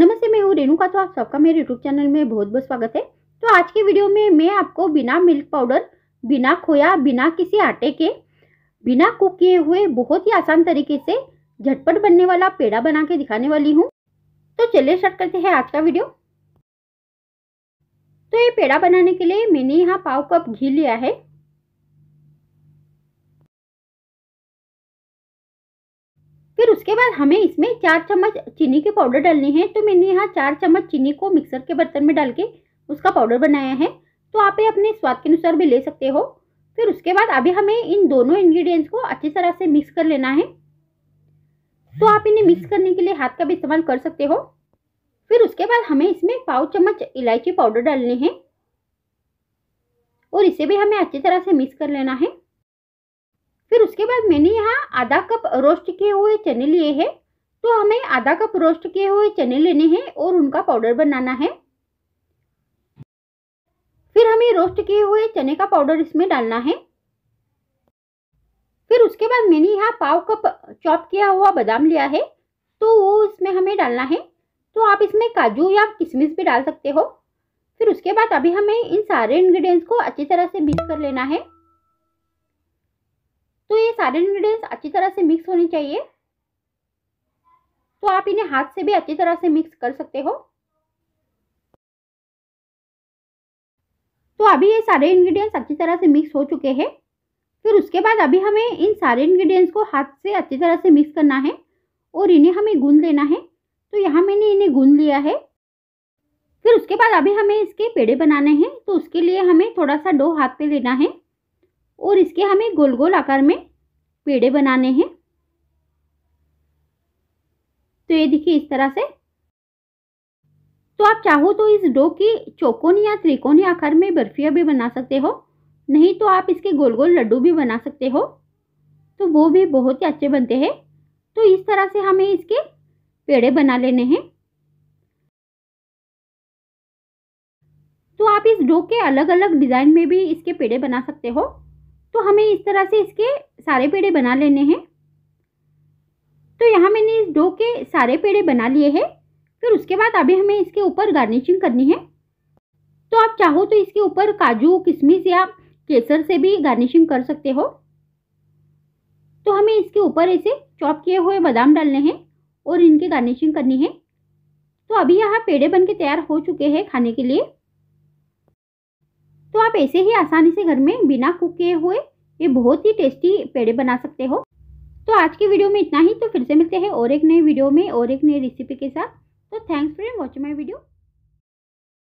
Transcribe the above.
नमस्ते मैं हूँ रेणुका तो आप सबका मेरे यूट्यूब चैनल में बहुत बहुत स्वागत है तो आज की वीडियो में मैं आपको बिना मिल्क पाउडर बिना खोया बिना किसी आटे के बिना कुक किए हुए बहुत ही आसान तरीके से झटपट बनने वाला पेड़ा बना के दिखाने वाली हूँ तो चलिए स्टार्ट करते हैं आज का वीडियो तो ये पेड़ा बनाने के लिए मैंने यहाँ पाव कप घी लिया है फिर उसके बाद हमें इसमें चार चम्मच चीनी के पाउडर डालने हैं तो मैंने यहाँ चार चम्मच चीनी को मिक्सर के बर्तन में डाल के उसका पाउडर बनाया है तो आप ये अपने स्वाद के अनुसार भी ले सकते हो फिर उसके बाद अभी हमें इन दोनों इन्ग्रीडियंट्स को अच्छी तरह से मिक्स कर लेना है तो आप इन्हें मिक्स करने के लिए हाथ का भी इस्तेमाल कर सकते हो फिर उसके बाद हमें इसमें पाव चम्मच इलायची पाउडर डालने हैं और इसे भी हमें अच्छी तरह से मिक्स कर लेना है फिर उसके बाद मैंने यहाँ आधा कप रोस्ट किए हुए चने लिए हैं तो हमें आधा कप रोस्ट किए हुए चने लेने हैं और उनका पाउडर बनाना है फिर हमें रोस्ट किए हुए चने का पाउडर इसमें डालना है फिर उसके बाद मैंने यहाँ पाव कप चॉप किया हुआ बादाम लिया है तो वो इसमें हमें डालना है तो आप इसमें काजू या किशमिश भी डाल सकते हो फिर उसके बाद अभी हमें इन सारे इंग्रेडिएंट्स को अच्छी तरह से मिक्स कर लेना है तो ये सारे इन्ग्रीडियंट्स अच्छी तरह से मिक्स होने चाहिए तो आप इन्हें हाथ से भी अच्छी तरह से मिक्स कर सकते हो तो अभी ये सारे इन्ग्रीडियंट्स अच्छी तरह से मिक्स हो चुके हैं फिर उसके बाद अभी हमें इन सारे इन्ग्रीडियंट्स को हाथ से अच्छी तरह से मिक्स करना है और इन्हें हमें गूंद लेना है तो यहाँ मैंने इन्हें गूंद लिया है फिर उसके बाद अभी हमें इसके पेड़े बनाने हैं तो उसके लिए हमें थोड़ा सा डो हाथ पे लेना है और इसके हमें गोल गोल आकार में पेड़े बनाने हैं तो ये देखिए इस तरह से तो आप चाहो तो इस डो की चौकोनी या त्रिकोणी आकार में बर्फिया भी बना सकते हो नहीं तो आप इसके गोल गोल लड्डू भी बना सकते हो तो वो भी बहुत ही अच्छे बनते हैं तो इस तरह से हमें इसके पेड़े बना लेने हैं तो आप इस डो के अलग अलग डिज़ाइन में भी इसके पेड़े बना सकते हो तो हमें इस तरह से इसके सारे पेड़े बना लेने हैं तो यहाँ मैंने इस डो के सारे पेड़े बना लिए हैं फिर उसके बाद अभी हमें इसके ऊपर गार्निशिंग करनी है तो आप चाहो तो इसके ऊपर काजू किशमिश या केसर से भी गार्निशिंग कर सकते हो तो हमें इसके ऊपर ऐसे चॉप किए हुए बादाम डालने हैं और इनकी गार्निशिंग करनी है तो अभी यहाँ पेड़े बन के तैयार हो चुके हैं खाने के लिए तो आप ऐसे ही आसानी से घर में बिना कुक किए हुए ये बहुत ही टेस्टी पेड़े बना सकते हो तो आज की वीडियो में इतना ही तो फिर से मिलते हैं और एक नई वीडियो में और एक नई रेसिपी के साथ तो thanks for watching my video